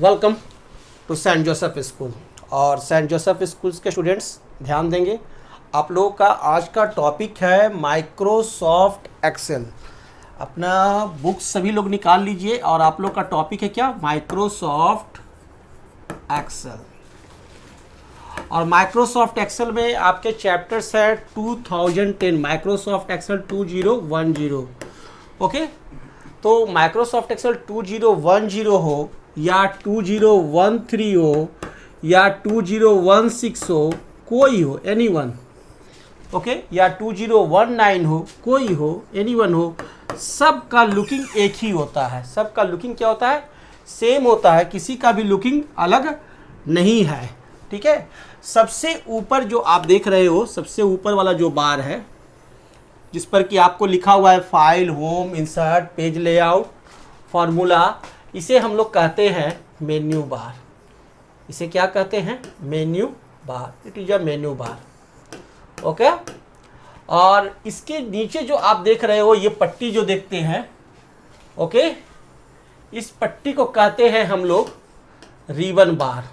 Welcome to Saint Joseph school और Saint Joseph schools के students ध्यान देंगे आप लोगों का आज का टॉपिक है माइक्रोसॉफ्ट एक्सेल अपना बुक सभी लोग निकाल लीजिए और आप लोग का टॉपिक है क्या माइक्रोसॉफ्ट एक्सेल और माइक्रोसॉफ्ट एक्सेल में आपके चैप्टर्स है 2010 माइक्रोसॉफ्ट एक्सेल 2010 ओके तो माइक्रोसॉफ्ट एक्सेल 2010 हो या टू जीरो वन थ्री हो या टू जीरो वन सिक्स हो कोई हो एनी वन ओके या टू जीरो वन नाइन हो कोई हो एनी वन हो सब का लुकिंग एक ही होता है सब का लुकिंग क्या होता है सेम होता है किसी का भी लुकिंग अलग नहीं है ठीक है सबसे ऊपर जो आप देख रहे हो सबसे ऊपर वाला जो बार है जिस पर कि आपको लिखा हुआ है file home insert page layout formula इसे हम लोग कहते हैं मेन्यू बार इसे क्या कहते हैं menu bar it is a menu bar okay और इसके नीचे जो आप देख रहे हो ये पट्टी जो देखते हैं ओके इस पट्टी को कहते हैं हम लोग रिबन बार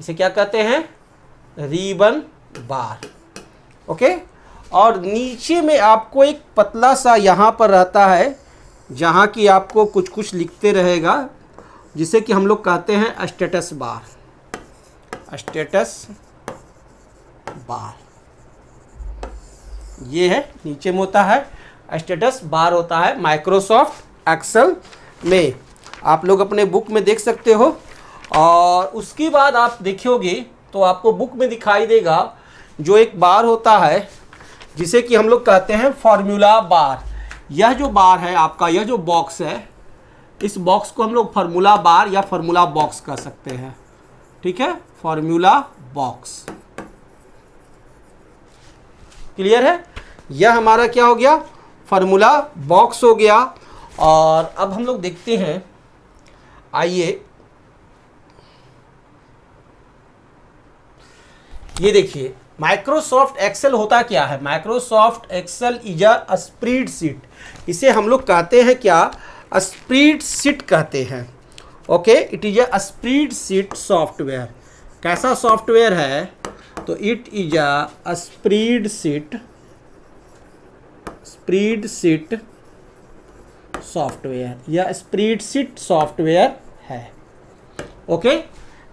इसे क्या कहते हैं रिबन बार ओके और नीचे में आपको एक पतला सा यहां पर रहता है जहाँ की आपको कुछ कुछ लिखते रहेगा जिसे कि हम लोग कहते हैं स्टेटस बार स्टेटस बार ये है नीचे में होता है स्टेटस बार होता है माइक्रोसॉफ्ट एक्सेल में आप लोग अपने बुक में देख सकते हो और उसके बाद आप देखोगे तो आपको बुक में दिखाई देगा जो एक बार होता है जिसे कि हम लोग कहते हैं फॉर्मूला बार यह जो बार है आपका यह जो बॉक्स है इस बॉक्स को हम लोग फार्मूला बार या फार्मूला बॉक्स कह सकते हैं ठीक है फार्मूला बॉक्स क्लियर है यह हमारा क्या हो गया फार्मूला बॉक्स हो गया और अब हम लोग देखते हैं आइए ये देखिए माइक्रोसॉफ्ट एक्सेल होता क्या है Microsoft Excel is a spreadsheet इसे हम लोग कहते हैं क्या स्प्रीड सीट कहते हैं okay it is a spreadsheet software कैसा सॉफ्टवेयर है तो it is a spreadsheet spreadsheet software या स्प्रीड सीट सॉफ्टवेयर है ओके okay?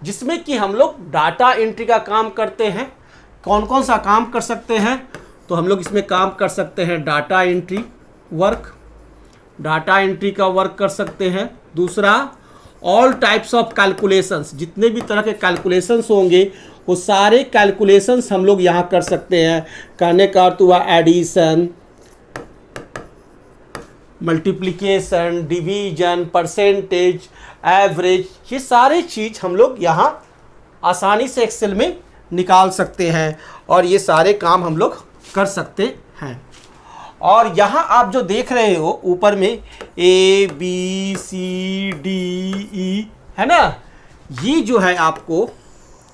जिसमें कि हम लोग डाटा एंट्री का काम करते हैं कौन कौन सा काम कर सकते हैं तो हम लोग इसमें काम कर सकते हैं data entry work data entry का वर्क कर सकते हैं दूसरा ऑल टाइप्स ऑफ कैलकुलेशंस जितने भी तरह के कैलकुलेशंस होंगे वो सारे कैलकुलेशंस हम लोग यहाँ कर सकते हैं कहने का अर्थ हुआ addition multiplication division percentage average ये सारे चीज़ हम लोग यहाँ आसानी से एक्सेल में निकाल सकते हैं और ये सारे काम हम लोग कर सकते हैं और यहाँ आप जो देख रहे हो ऊपर में ए बी सी डी ई है ना ये जो है आपको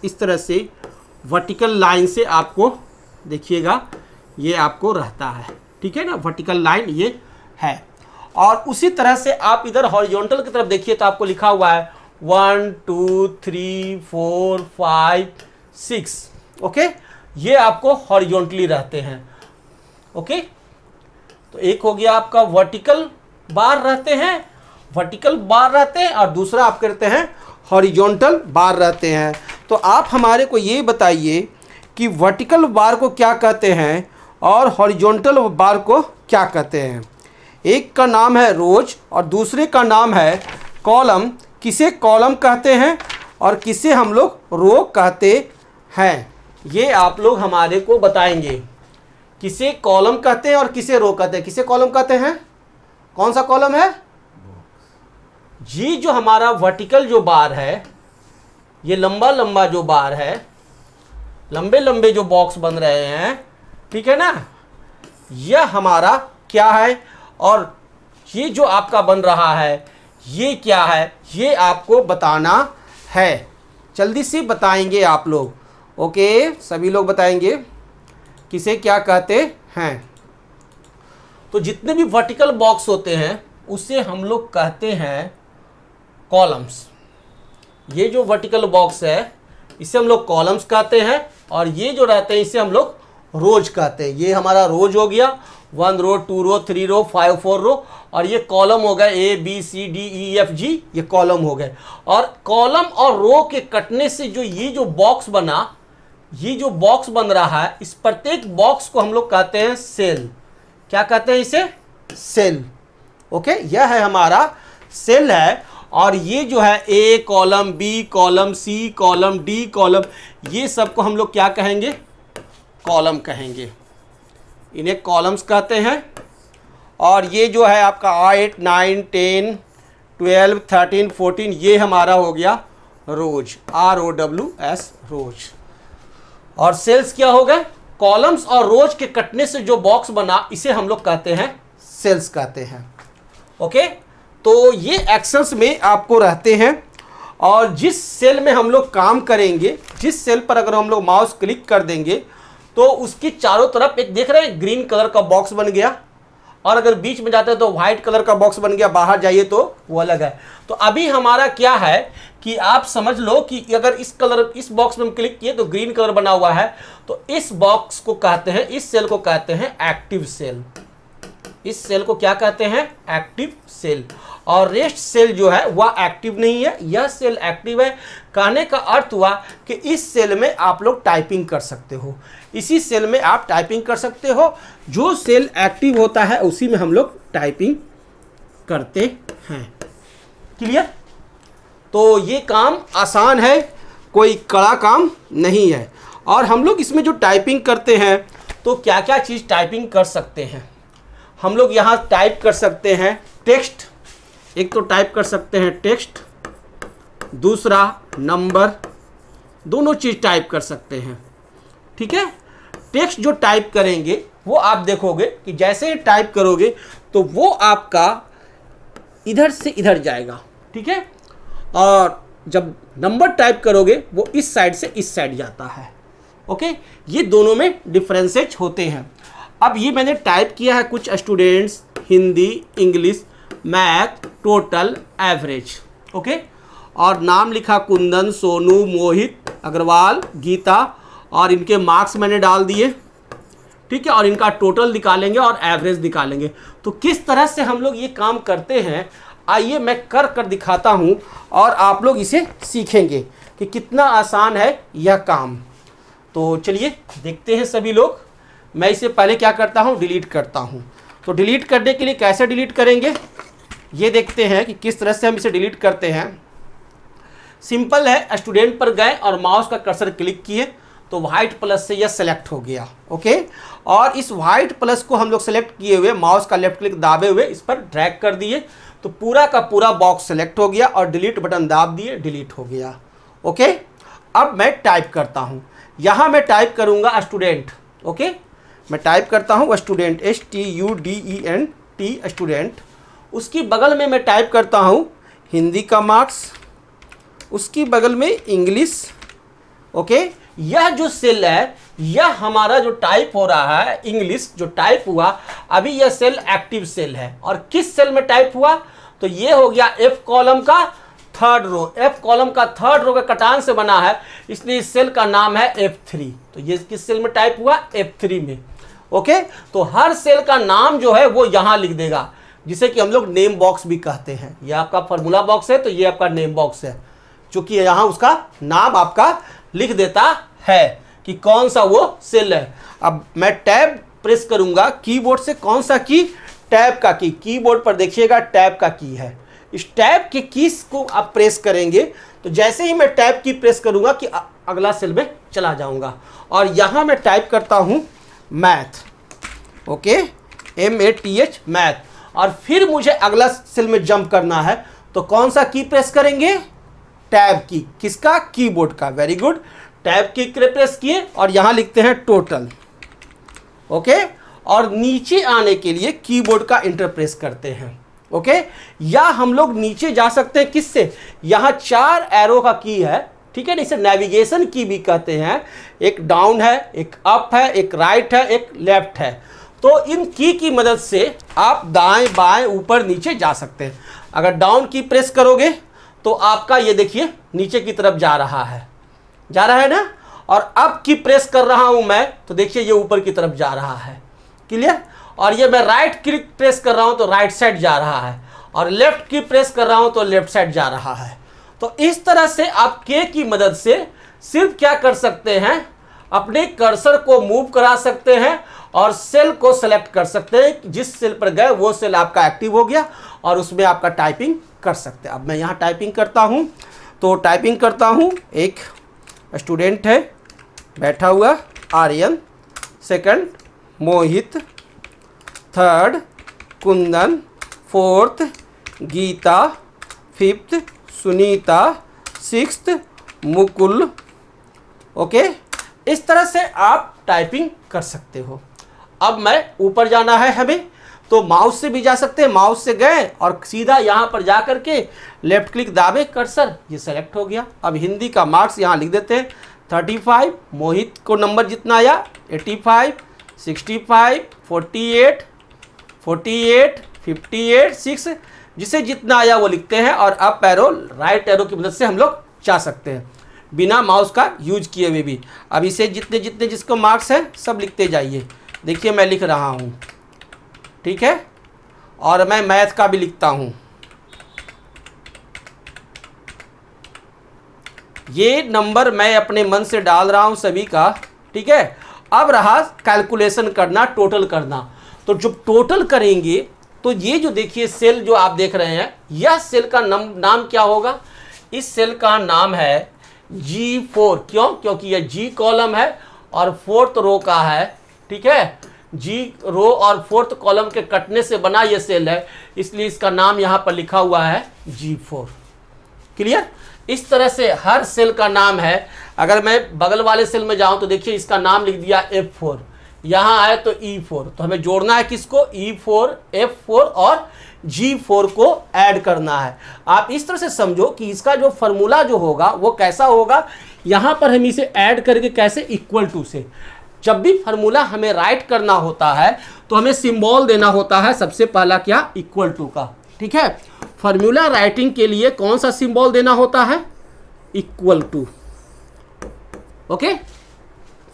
इस तरह से वर्टिकल लाइन से आपको देखिएगा ये आपको रहता है ठीक है ना वर्टिकल लाइन ये है और उसी तरह से आप इधर हॉरिजॉन्टल की तरफ देखिए तो आपको लिखा हुआ है one two three four five six okay ये आपको हॉरिजोंटली रहते हैं ओके तो एक हो गया आपका वर्टिकल बार रहते हैं वर्टिकल बार रहते हैं और दूसरा आप करते हैं हॉरिजोंटल बार रहते हैं तो आप हमारे को ये बताइए कि वर्टिकल बार को क्या कहते हैं और हॉरिजोंटल बार को क्या कहते हैं एक का नाम है रोज और दूसरे का नाम है कॉलम किसे कॉलम कहते हैं और किसे हम लोग रो कहते है ये आप लोग हमारे को बताएंगे किसे कॉलम कहते हैं और किसे रो कहते हैं किसे कॉलम कहते हैं कौन सा कॉलम है जी जो हमारा वर्टिकल जो बार है ये लंबा लंबा जो बार है लंबे लंबे जो बॉक्स बन रहे हैं ठीक है ना यह हमारा क्या है और ये जो आपका बन रहा है ये क्या है ये आपको बताना है जल्दी से बताएंगे आप लोग ओके सभी लोग बताएंगे किसे क्या कहते हैं तो जितने भी वर्टिकल बॉक्स होते हैं उसे हम लोग कहते हैं कॉलम्स ये जो वर्टिकल बॉक्स है इसे हम लोग कॉलम्स कहते हैं और ये जो रहते हैं इसे हम लोग रोज कहते हैं ये हमारा रोज हो गया one row two row three row five four row और ये कॉलम हो गया A B C D E F G ये कॉलम हो गए और कॉलम और रो के कटने से जो ये जो बॉक्स बना ये जो बॉक्स बन रहा है इस प्रत्येक बॉक्स को हम लोग कहते हैं सेल क्या कहते हैं इसे सेल ओके यह है हमारा सेल है और ये जो है A column B column C column D column ये सबको हम लोग क्या कहेंगे कॉलम कहेंगे इन्हें कॉलम्स कहते हैं और ये जो है आपका eight nine ten twelve thirteen fourteen ये हमारा हो गया rows R O W S rows और सेल्स क्या हो गए कॉलम्स और रोज के कटने से जो बॉक्स बना इसे हम लोग कहते हैं सेल्स कहते हैं ओके तो ये एक्शंस में आपको रहते हैं और जिस सेल में हम लोग काम करेंगे जिस सेल पर अगर हम लोग माउस क्लिक कर देंगे तो उसकी चारों तरफ एक देख रहे हैं ग्रीन कलर का बॉक्स बन गया और अगर बीच में जाते हैं तो व्हाइट कलर का बॉक्स बन गया बाहर जाइए तो वो अलग है तो अभी हमारा क्या है कि आप समझ लो कि अगर इस कलर इस बॉक्स में हम क्लिक किए तो ग्रीन कलर बना हुआ है तो इस बॉक्स को कहते हैं इस सेल को कहते हैं एक्टिव सेल इस सेल को क्या कहते हैं एक्टिव सेल और रेस्ट सेल जो है वह एक्टिव नहीं है यह सेल एक्टिव है कहने का अर्थ हुआ कि इस सेल में आप लोग टाइपिंग कर सकते हो इसी सेल में आप टाइपिंग कर सकते हो जो सेल एक्टिव होता है उसी में हम लोग टाइपिंग करते हैं क्लियर तो ये काम आसान है कोई कड़ा काम नहीं है और हम लोग इसमें जो टाइपिंग करते हैं तो क्या क्या चीज़ टाइपिंग कर सकते हैं हम लोग यहाँ टाइप कर सकते हैं टेक्स्ट एक तो टाइप कर सकते हैं टेक्स्ट दूसरा नंबर दोनों चीज़ टाइप कर सकते हैं ठीक है टेक्स्ट जो टाइप करेंगे वो आप देखोगे कि जैसे ही टाइप करोगे तो वो आपका इधर से इधर जाएगा ठीक है और जब नंबर टाइप करोगे वो इस साइड से इस साइड जाता है ओके ये दोनों में डिफ्रेंसेज होते हैं अब ये मैंने टाइप किया है कुछ students Hindi English math total average okay और नाम लिखा कुंदन सोनू मोहित अग्रवाल गीता और इनके मार्क्स मैंने डाल दिए ठीक है और इनका टोटल निकालेंगे और एवरेज निकालेंगे तो किस तरह से हम लोग ये काम करते हैं आइए मैं कर कर दिखाता हूँ और आप लोग इसे सीखेंगे कि कितना आसान है यह काम तो चलिए देखते हैं सभी लोग मैं इसे पहले क्या करता हूँ डिलीट करता हूँ तो डिलीट करने के लिए कैसे डिलीट करेंगे ये देखते हैं कि किस तरह से हम इसे डिलीट करते हैं सिंपल है स्टूडेंट पर गए और माउस का कर्सर क्लिक किए तो व्हाइट प्लस से यह सेलेक्ट हो गया ओके और इस व्हाइट प्लस को हम लोग सेलेक्ट किए हुए माउस का लेफ्ट क्लिक दाबे हुए इस पर ड्रैग कर दिए तो पूरा का पूरा बॉक्स सेलेक्ट हो गया और डिलीट बटन दाब दिए डिलीट हो गया ओके अब मैं टाइप करता हूँ यहाँ मैं टाइप करूँगा स्टूडेंट ओके मैं टाइप करता हूँ student S T U D E N T student उसकी बगल में मैं टाइप करता हूँ हिंदी का मार्क्स उसकी बगल में इंग्लिश ओके okay? यह जो सेल है यह हमारा जो टाइप हो रहा है इंग्लिश जो टाइप हुआ अभी यह सेल एक्टिव सेल है और किस सेल में टाइप हुआ तो यह हो गया एफ कॉलम का थर्ड रो एफ कॉलम का थर्ड रो का कटान से बना है इसलिए इस सेल का नाम है एफ थ्री तो ये किस सेल में टाइप हुआ एफ थ्री में ओके तो हर सेल का नाम जो है वो यहाँ लिख देगा जिसे कि हम लोग नेम बॉक्स भी कहते हैं यह आपका फॉर्मूला बॉक्स है तो ये आपका नेम बॉक्स है चूंकि यहां उसका नाम आपका लिख देता है कि कौन सा वो सेल है अब मैं टैब प्रेस करूंगा कीबोर्ड से कौन सा की टैब का की कीबोर्ड पर देखिएगा टैब का की है इस टैब के कीस को आप प्रेस करेंगे तो जैसे ही मैं टैब की प्रेस करूंगा कि अगला सेल में चला जाऊंगा और यहां मैं टाइप करता हूं math okay M A T H math और फिर मुझे अगला सेल में जंप करना है तो कौन सा की प्रेस करेंगे टैब की किसका कीबोर्ड का very good tab key press किए और यहाँ लिखते हैं टोटल ओके और नीचे आने के लिए कीबोर्ड का इंटरप्रेस करते हैं ओके या हम लोग नीचे जा सकते हैं किससे यहाँ चार एरो का की है ठीक है ना इसे नेविगेशन की भी कहते हैं एक डाउन है एक अप है एक राइट है एक लेफ्ट है तो इन की की मदद से आप दाएं बाएं ऊपर नीचे जा सकते हैं अगर डाउन की प्रेस करोगे तो आपका ये देखिए नीचे की तरफ जा रहा है जा रहा है ना और अप की प्रेस कर रहा हूं मैं तो देखिए ये ऊपर की तरफ जा रहा है क्लियर और ये मैं राइट क्लिक प्रेस कर रहा हूं तो राइट साइड जा रहा है और लेफ्ट की प्रेस कर रहा हूं तो लेफ्ट साइड जा रहा है तो इस तरह से आप के की मदद से सिर्फ क्या कर सकते हैं अपने कर्सर को मूव करा सकते हैं और सेल को सेलेक्ट कर सकते हैं जिस सेल पर गए वो सेल आपका एक्टिव हो गया और उसमें आपका टाइपिंग कर सकते हैं अब मैं यहाँ टाइपिंग करता हूँ तो टाइपिंग करता हूँ एक स्टूडेंट है बैठा हुआ Aryan second Mohit third Kundan fourth Geeta fifth Sunita six Mukul okay इस तरह से आप टाइपिंग कर सकते हो अब मैं ऊपर जाना है हमें तो माउस से भी जा सकते हैं माउस से गए और सीधा यहाँ पर जा कर के लेफ्ट क्लिक दाबे कर्सर ये सेलेक्ट हो गया अब हिंदी का मार्क्स यहाँ लिख देते हैं थर्टी फाइव मोहित को नंबर जितना आया eighty five sixty five forty eight forty eight fifty eight six जिसे जितना आया वो लिखते हैं और अब पैरो राइट एरो की मदद से हम लोग जा सकते हैं बिना माउस का यूज किए हुए भी अब इसे जितने जितने जिसको मार्क्स हैं सब लिखते जाइए देखिए मैं लिख रहा हूँ ठीक है और मैं मैथ का भी लिखता हूं ये नंबर मैं अपने मन से डाल रहा हूं सभी का ठीक है अब रहा कैलकुलेशन करना टोटल करना तो जब टोटल करेंगे तो ये जो देखिए सेल जो आप देख रहे हैं यह सेल का नम, नाम क्या होगा इस सेल का नाम है जी फोर क्यों क्योंकि यह जी कॉलम है और फोर्थ रो का है ठीक है जी रो और फोर्थ कॉलम के कटने से बना ये सेल है इसलिए इसका नाम यहाँ पर लिखा हुआ है जी फोर क्लियर इस तरह से हर सेल का नाम है अगर मैं बगल वाले सेल में जाऊँ तो देखिए इसका नाम लिख दिया एफ फोर यहाँ आए तो ई e फोर तो हमें जोड़ना है किसको ई फोर एफ फोर और जी फोर को ऐड करना है आप इस तरह से समझो कि इसका जो फॉर्मूला जो होगा वो कैसा होगा यहाँ पर हम इसे ऐड करके कैसे इक्वल टू से जब भी फार्मूला हमें राइट करना होता है तो हमें सिंबल देना होता है सबसे पहला क्या इक्वल टू का ठीक है फार्मूला राइटिंग के लिए कौन सा सिंबल देना होता है equal to okay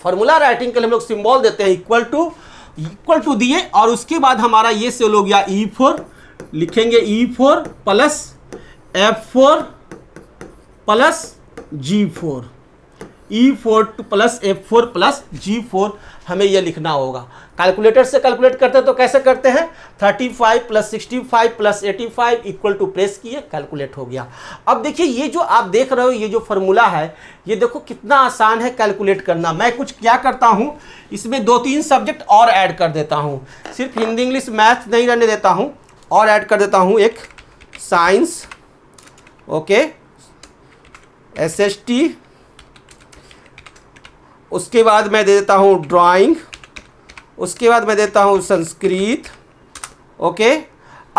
formula writing के लिए हम लोग सिंबल देते हैं इक्वल टू इक्वल टू दिए और उसके बाद हमारा ये से लोग या ई फोर लिखेंगे E four plus F four plus G four E four to plus F four plus G four हमें यह लिखना होगा कैलकुलेटर से कैलकुलेट करते हैं तो कैसे करते हैं thirty five plus sixty five plus eighty five equal to press किए कैलकुलेट हो गया अब देखिए ये जो आप देख रहे हो ये जो फॉर्मूला है ये देखो कितना आसान है कैलकुलेट करना मैं कुछ क्या करता हूँ इसमें दो तीन सब्जेक्ट और ऐड कर देता हूँ सिर्फ हिंदी इंग्लिश मैथ नहीं रहने देता हूँ और ऐड कर देता हूँ एक science okay S S T उसके बाद मैं दे देता हूँ ड्राइंग उसके बाद मैं देता हूँ संस्कृत ओके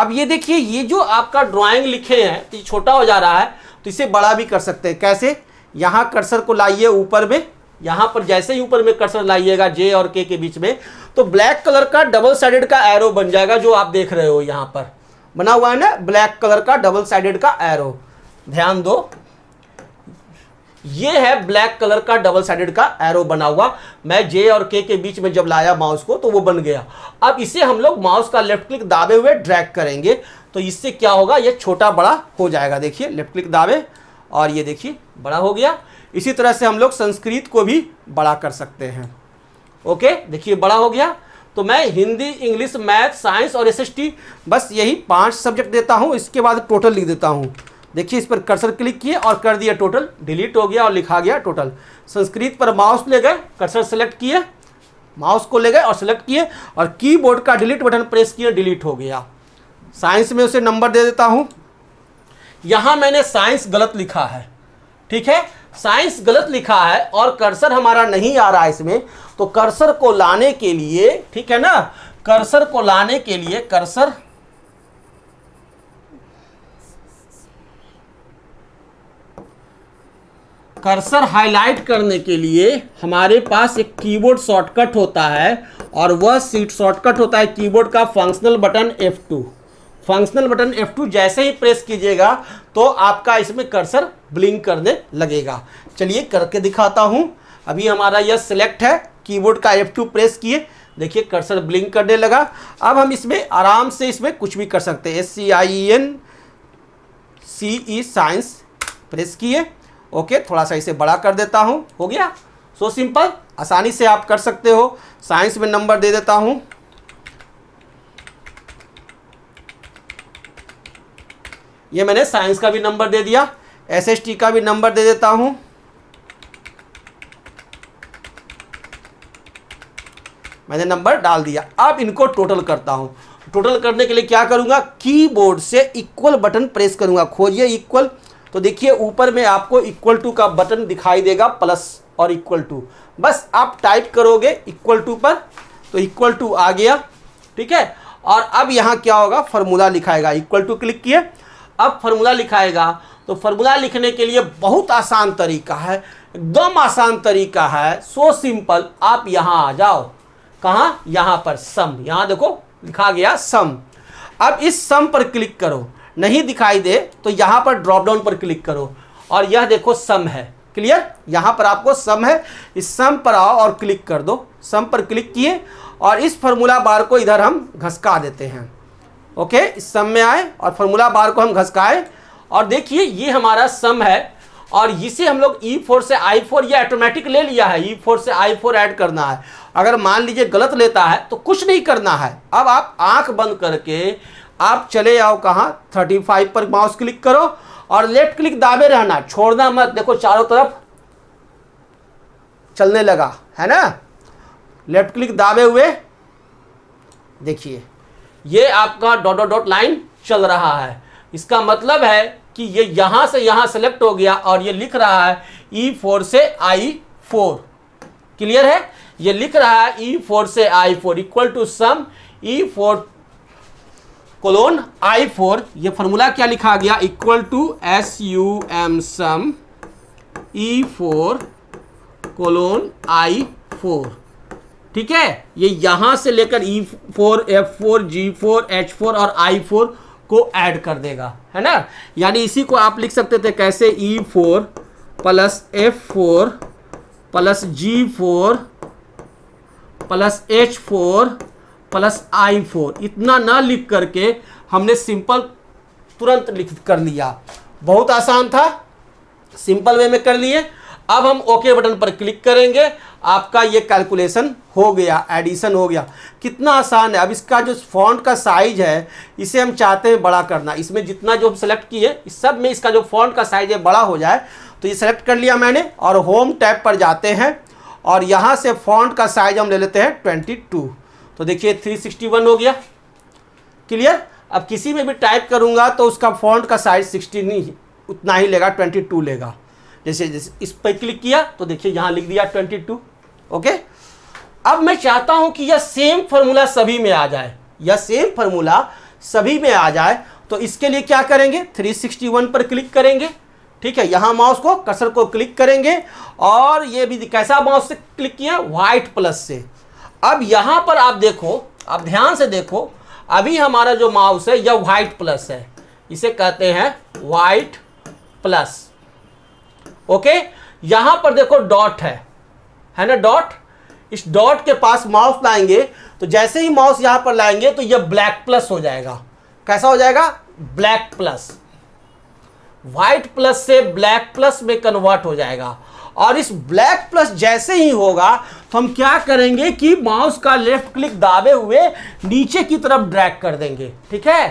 अब ये देखिए ये जो आपका ड्राइंग लिखे हैं तो ये छोटा हो जा रहा है तो इसे बड़ा भी कर सकते हैं कैसे यहाँ कर्सर को लाइए ऊपर में यहाँ पर जैसे ही ऊपर में कर्सर लाइएगा जे और के के बीच में तो ब्लैक कलर का डबल साइडेड का एरो बन जाएगा जो आप देख रहे हो यहाँ पर बना हुआ है ना ब्लैक कलर का डबल साइडेड का एरो ध्यान दो ये है ब्लैक कलर का डबल साइडेड का एरो बना हुआ मैं जे और के के बीच में जब लाया माउस को तो वो बन गया अब इसे हम लोग माउस का लेफ्ट क्लिक दाबे हुए ड्रैग करेंगे तो इससे क्या होगा ये छोटा बड़ा हो जाएगा देखिए लेफ्ट क्लिक दाबे और ये देखिए बड़ा हो गया इसी तरह से हम लोग संस्कृत को भी बड़ा कर सकते हैं ओके देखिए बड़ा हो गया तो मैं हिंदी इंग्लिश मैथ साइंस और एस बस यही पाँच सब्जेक्ट देता हूँ इसके बाद टोटल लिख देता हूँ देखिए इस पर कर्सर क्लिक किए और कर दिया टोटल डिलीट हो गया और लिखा गया टोटल संस्कृत पर माउस ले गए कर्सर सेलेक्ट किए माउस को ले गए और सेलेक्ट किए और कीबोर्ड का डिलीट बटन प्रेस किए डिलीट हो गया साइंस में उसे नंबर दे देता हूँ यहाँ मैंने साइंस गलत लिखा है ठीक है साइंस गलत लिखा है और कर्सर हमारा नहीं आ रहा है इसमें तो कर्सर को लाने के लिए ठीक है ना कर्सर को लाने के लिए कर्सर कर्सर हाईलाइट करने के लिए हमारे पास एक कीबोर्ड शॉर्टकट होता है और वह सीट शॉर्टकट होता है कीबोर्ड का functional button F2 functional button F2 जैसे ही प्रेस कीजिएगा तो आपका इसमें कर्सर ब्लिंक करने लगेगा चलिए करके दिखाता हूँ अभी हमारा यह सिलेक्ट है कीबोर्ड का F2 प्रेस किए देखिए कर्सर ब्लिंक करने लगा अब हम इसमें आराम से इसमें कुछ भी कर सकते हैं S C I N C E science press किए ओके थोड़ा सा इसे बड़ा कर देता हूँ हो गया सो so सिंपल आसानी से आप कर सकते हो साइंस में नंबर दे देता हूँ ये मैंने साइंस का भी नंबर दे दिया एसएसटी का भी नंबर दे देता हूँ मैंने नंबर डाल दिया अब इनको टोटल करता हूँ टोटल करने के लिए क्या करूँगा कीबोर्ड से इक्वल बटन प्रेस करूँगा खोजिए इक्वल तो देखिए ऊपर में आपको इक्वल टू का बटन दिखाई देगा प्लस और इक्वल टू बस आप टाइप करोगे इक्वल टू पर तो इक्वल टू आ गया ठीक है और अब यहाँ क्या होगा फॉर्मूला लिखाएगा इक्वल टू क्लिक किए अब फॉर्मूला लिखाएगा तो फार्मूला लिखने के लिए बहुत आसान तरीका है एकदम आसान तरीका है सो सिंपल आप यहाँ आ जाओ कहाँ यहाँ पर सम यहाँ देखो लिखा गया सम अब इस सम पर क्लिक करो नहीं दिखाई दे तो यहाँ पर ड्रॉप डाउन पर क्लिक करो और यह देखो सम है क्लियर यहाँ पर आपको सम है इस सम पर आओ और क्लिक कर दो सम पर क्लिक किए और इस फॉर्मूला बार को इधर हम घसका देते हैं ओके इस सम में आए और फार्मूला बार को हम घसकाएं और देखिए ये हमारा सम है और इसे हम लोग ई e फोर से आई फोर ये ऑटोमेटिक ले लिया है ई e फोर से आई फोर ऐड करना है अगर मान लीजिए गलत लेता है तो कुछ नहीं करना है अब आप आंख बंद करके आप चले जाओ कहाँ थर्टी फाइव पर माउस क्लिक करो और लेफ्ट क्लिक दाबे रहना छोड़ना मत देखो चारों तरफ चलने लगा है ना लेफ्ट क्लिक दाबे हुए देखिए ये आपका डॉट डॉट डॉट लाइन चल रहा है इसका मतलब है कि ये यहां से यहां सेलेक्ट हो गया और ये लिख रहा है ई e फोर से आई फोर क्लियर है ये लिख रहा है ई e फोर से I four equal to sum E4 four colon I four ये फॉर्मूला क्या लिखा गया equal to S U M sum E four colon I four ठीक है ये यहां से लेकर E four F four G four H four और आई फोर को ऐड कर देगा है ना यानी इसी को आप लिख सकते थे कैसे E four plus F four plus G four plus H four plus I four इतना ना लिख करके हमने सिंपल तुरंत लिख कर लिया बहुत आसान था सिंपल वे में कर लिए अब हम ओके बटन पर क्लिक करेंगे आपका ये कैलकुलेशन हो गया एडिशन हो गया कितना आसान है अब इसका जो फॉन्ट का साइज है इसे हम चाहते हैं बड़ा करना इसमें जितना जो हम सेलेक्ट किए इस सब में इसका जो फॉन्ट का साइज है बड़ा हो जाए तो ये सेलेक्ट कर लिया मैंने और होम टैब पर जाते हैं और यहाँ से फॉन्ट का साइज हम ले लेते हैं ट्वेंटी टू तो देखिए 361 हो गया क्लियर अब किसी में भी टाइप करूंगा तो उसका फॉन्ट का साइज सिक्सटी नहीं उतना ही लेगा ट्वेंटी टू लेगा जैसे जैसे इस पर क्लिक किया तो देखिए यहाँ लिख दिया ट्वेंटी टू ओके अब मैं चाहता हूँ कि यह सेम फार्मूला सभी में आ जाए यह सेम फार्मूला सभी में आ जाए तो इसके लिए क्या करेंगे 361 पर क्लिक करेंगे ठीक है यहाँ माउस को कसर को क्लिक करेंगे और ये भी कैसा माउस से क्लिक किया व्हाइट प्लस से अब यहां पर आप देखो आप ध्यान से देखो अभी हमारा जो माउस है यह व्हाइट प्लस है इसे कहते हैं व्हाइट प्लस ओके यहां पर देखो डॉट है है ना डॉट इस डॉट के पास माउस लाएंगे तो जैसे ही माउस यहां पर लाएंगे तो यह ब्लैक प्लस हो जाएगा कैसा हो जाएगा ब्लैक प्लस व्हाइट प्लस से ब्लैक प्लस में कन्वर्ट हो जाएगा और इस ब्लैक प्लस जैसे ही होगा तो हम क्या करेंगे कि माउस का लेफ्ट क्लिक दाबे हुए नीचे की तरफ ड्रैग कर देंगे ठीक है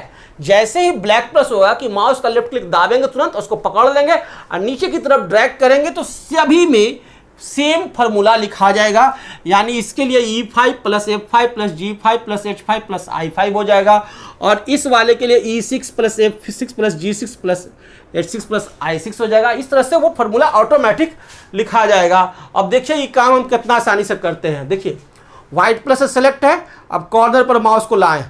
जैसे ही ब्लैक प्लस होगा कि माउस का लेफ्ट क्लिक दाबेंगे तुरंत उसको पकड़ लेंगे और नीचे की तरफ ड्रैग करेंगे तो सभी में सेम फार्मूला लिखा जाएगा यानी इसके लिए E e five plus F five plus G five plus H five plus I five हो जाएगा और इस वाले के लिए E e six plus F six plus G six plus H six plus I six हो जाएगा इस तरह से वो फॉर्मूला ऑटोमेटिक लिखा जाएगा अब देखिए ये काम हम कितना आसानी से करते हैं देखिए वाइट प्लस सेलेक्ट है अब कॉर्नर पर माउस को लाएं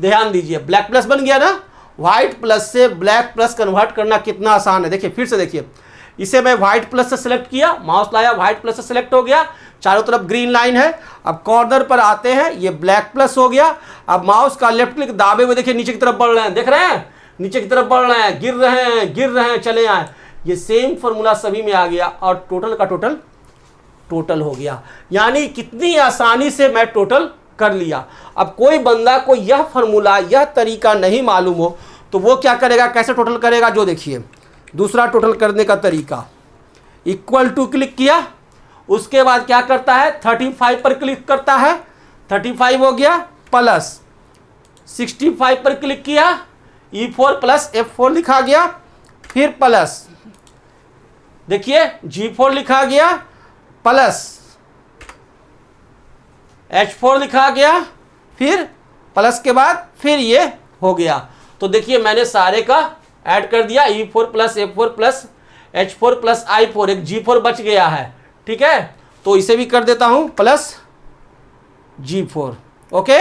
ध्यान दीजिए ब्लैक प्लस बन गया ना व्हाइट प्लस से ब्लैक प्लस कन्वर्ट करना कितना आसान है देखिए फिर से देखिए इसे मैं व्हाइट प्लस से सिलेक्ट किया माउस लाया व्हाइट प्लस से सिलेक्ट हो गया चारों तरफ ग्रीन लाइन है अब कॉर्नर पर आते हैं ये ब्लैक प्लस हो गया अब माउस का लेफ्ट क्लिक दाबे हुए देखिए नीचे की तरफ बढ़ रहे हैं देख रहे हैं नीचे की तरफ बढ़ रहे हैं गिर रहे हैं गिर रहे हैं चले आए ये सेम फॉर्मूला सभी में आ गया और टोटल का टोटल टोटल हो गया यानी कितनी आसानी से मैं टोटल कर लिया अब कोई बंदा को यह फॉर्मूला यह तरीका नहीं मालूम हो तो वो क्या करेगा कैसे टोटल करेगा जो देखिए दूसरा टोटल करने का तरीका इक्वल टू क्लिक किया उसके बाद क्या करता है थर्टी फाइव पर क्लिक करता है थर्टी फाइव हो गया प्लस सिक्सटी फाइव पर क्लिक किया E four plus F four लिखा गया फिर प्लस देखिए जी फोर लिखा गया प्लस एच फोर लिखा गया फिर प्लस के बाद फिर ये हो गया तो देखिए मैंने सारे का ऐड कर दिया E four plus F four plus H four plus I four एक जी फोर बच गया है ठीक है तो इसे भी कर देता हूं plus G four okay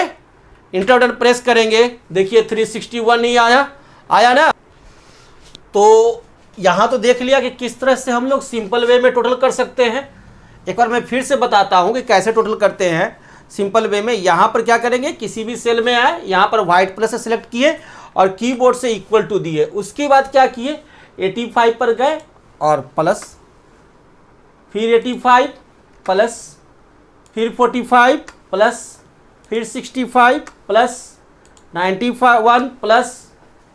enter button press करेंगे देखिए 361 नहीं आया आया ना तो यहाँ तो देख लिया कि किस तरह से हम लोग सिंपल वे में टोटल कर सकते हैं एक बार मैं फिर से बताता हूँ कि कैसे टोटल करते हैं सिंपल वे में यहाँ पर क्या करेंगे किसी भी सेल में आए यहाँ पर व्हाइट प्लस से किए और कीबोर्ड से इक्वल टू दिए उसके बाद क्या किए 85 पर गए और प्लस फिर 85 प्लस फिर 45 प्लस फिर sixty five plus ninety one plus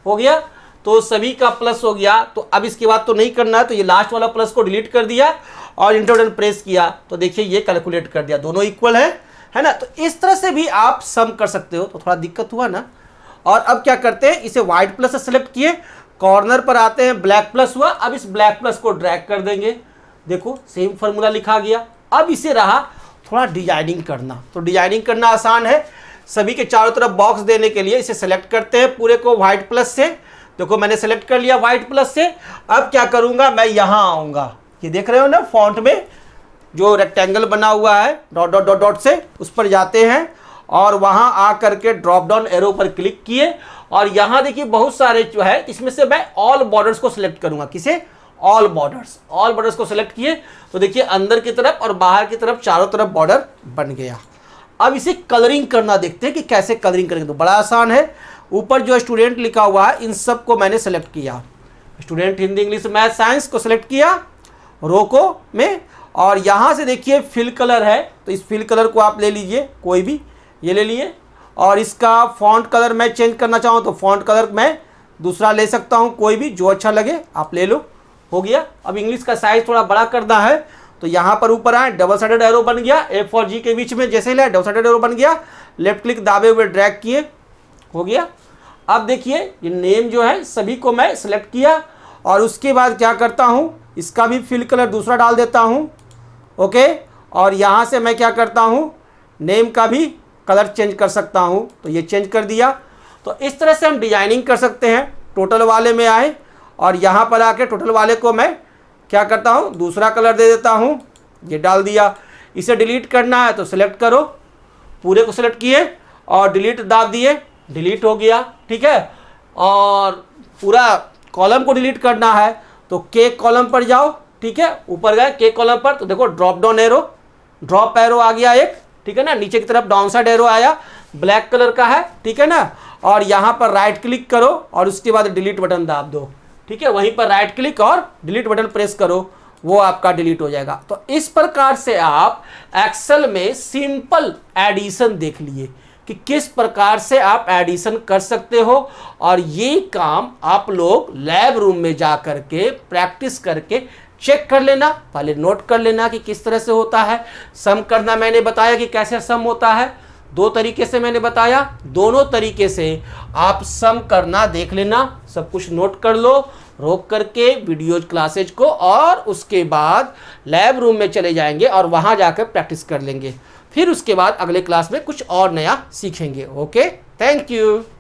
हो गया तो सभी का प्लस हो गया तो अब इसके बाद तो नहीं करना है तो ये लास्ट वाला प्लस को डिलीट कर दिया और इंटरबटन प्रेस किया तो देखिए ये कैलकुलेट कर दिया दोनों इक्वल है है ना तो इस तरह से भी आप सम कर सकते हो तो थोड़ा दिक्कत हुआ ना और अब क्या करते हैं इसे व्हाइट प्लस सेलेक्ट किए कॉर्नर पर आते हैं ब्लैक प्लस हुआ अब इस ब्लैक प्लस को ड्रैग कर देंगे देखो सेम फॉर्मूला लिखा गया अब इसे रहा थोड़ा डिजाइनिंग करना तो डिजाइनिंग करना आसान है सभी के चारों तरफ बॉक्स देने के लिए इसे सेलेक्ट करते हैं पूरे को व्हाइट प्लस से देखो मैंने सेलेक्ट कर लिया व्हाइट प्लस से अब क्या करूँगा मैं यहाँ आऊँगा ये देख रहे हो ना फॉन्ट में जो रेक्टेंगल बना हुआ है डॉट डॉट डॉट डॉट से उस पर जाते हैं और वहाँ आ करके ड्रॉप डाउन एरो पर क्लिक किए और यहाँ देखिए बहुत सारे जो है इसमें से मैं ऑल बॉर्डर्स को सिलेक्ट करूंगा किसे ऑल बॉर्डर्स ऑल बॉर्डर्स को सिलेक्ट किए तो देखिए अंदर की तरफ और बाहर की तरफ चारों तरफ बॉर्डर बन गया अब इसे कलरिंग करना देखते हैं कि कैसे कलरिंग करेंगे तो बड़ा आसान है ऊपर जो स्टूडेंट लिखा हुआ है इन सब को मैंने सेलेक्ट किया student Hindi English math science को सेलेक्ट किया रोको में और यहाँ से देखिए फिल कलर है तो इस फिल कलर को आप ले लीजिए कोई भी ये ले लिए और इसका फॉन्ट कलर मैं चेंज करना चाहूँ तो फॉन्ट कलर मैं दूसरा ले सकता हूँ कोई भी जो अच्छा लगे आप ले लो हो गया अब इंग्लिश का साइज थोड़ा बड़ा करना है तो यहाँ पर ऊपर आए डबल साइडेड एरो बन गया एफ और जी के बीच में जैसे लाए डबल साइडेड एरो बन गया लेफ्ट क्लिक दाबे हुए ड्रैग किए हो गया अब देखिए ये नेम जो है सभी को मैं सेलेक्ट किया और उसके बाद क्या करता हूँ इसका भी फिल कलर दूसरा डाल देता हूँ ओके और यहाँ से मैं क्या करता हूँ नेम का भी कलर चेंज कर सकता हूँ तो ये चेंज कर दिया तो इस तरह से हम डिजाइनिंग कर सकते हैं टोटल वाले में आए और यहाँ पर आके टोटल वाले को मैं क्या करता हूँ दूसरा कलर दे देता हूँ ये डाल दिया इसे डिलीट करना है तो सिलेक्ट करो पूरे को सिलेक्ट किए और डिलीट दाब दिए डिलीट हो गया ठीक है और पूरा कॉलम को डिलीट करना है तो के कॉलम पर जाओ ठीक है ऊपर गए के कॉलम पर तो देखो drop down arrow drop arrow आ गया एक ठीक है ना नीचे की तरफ डाउन साइड एरो आया ब्लैक कलर का है ठीक है ना और यहाँ पर राइट क्लिक करो और उसके बाद डिलीट बटन दाब दो ठीक है वहीं पर राइट क्लिक और डिलीट बटन प्रेस करो वो आपका डिलीट हो जाएगा तो इस प्रकार से आप एक्सेल में सिंपल एडिशन देख लिए कि किस प्रकार से आप एडिशन कर सकते हो और ये काम आप लोग लैब रूम में जा करके प्रैक्टिस करके चेक कर लेना पहले नोट कर लेना कि किस तरह से होता है सम करना मैंने बताया कि कैसे सम होता है दो तरीके से मैंने बताया दोनों तरीके से आप सम करना देख लेना सब कुछ नोट कर लो रोक करके वीडियो क्लासेज को और उसके बाद लैब रूम में चले जाएंगे और वहाँ जाकर प्रैक्टिस कर लेंगे फिर उसके बाद अगले क्लास में कुछ और नया सीखेंगे ओके थैंक यू